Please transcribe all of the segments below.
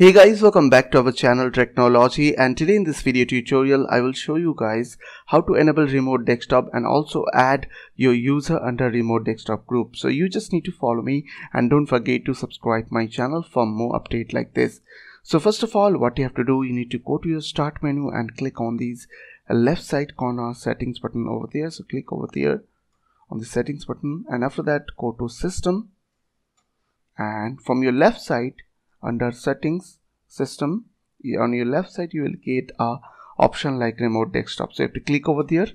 Hey guys welcome back to our channel Technology and today in this video tutorial I will show you guys how to enable remote desktop and also add your user under remote desktop group. So you just need to follow me and don't forget to subscribe my channel for more update like this. So first of all what you have to do you need to go to your start menu and click on these left side corner settings button over there. So click over there on the settings button and after that go to system and from your left side under settings system on your left side you will get a option like remote desktop so you have to click over there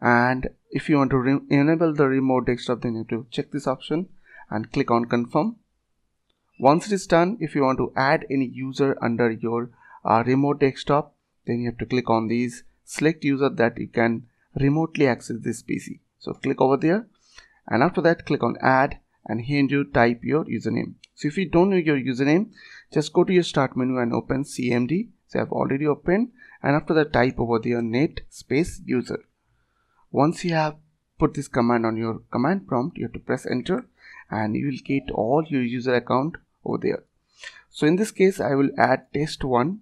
and if you want to enable the remote desktop then you have to check this option and click on confirm once it is done if you want to add any user under your uh, remote desktop then you have to click on these select user that you can remotely access this pc so click over there and after that click on add and here you type your username so if you don't know your username just go to your start menu and open cmd so i've already opened and after that type over there net space user once you have put this command on your command prompt you have to press enter and you will get all your user account over there so in this case i will add test1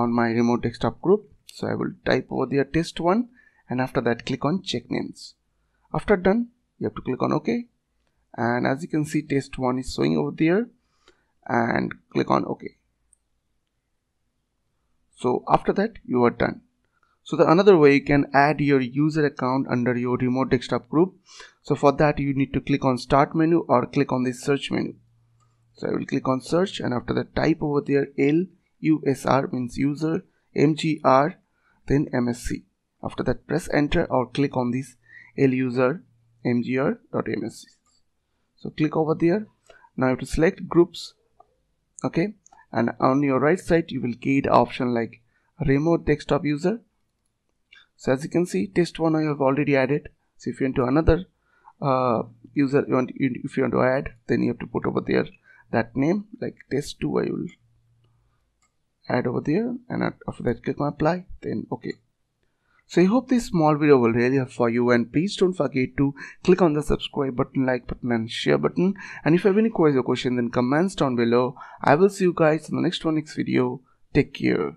on my remote desktop group so i will type over there test1 and after that click on check names after done you have to click on ok and as you can see test 1 is showing over there and click on ok so after that you are done so the another way you can add your user account under your remote desktop group so for that you need to click on start menu or click on the search menu so i will click on search and after that type over there lusr means user mgr then msc after that press enter or click on this l user mgr.msc so click over there now you have to select groups okay and on your right side you will get option like remote desktop user so as you can see test one I have already added so if you want to another uh, user you want if you want to add then you have to put over there that name like test2 I will add over there and after that click on apply then okay so I hope this small video will really help for you and please don't forget to click on the subscribe button, like button and share button and if you have any queries or questions then comments down below. I will see you guys in the next one next video. Take care.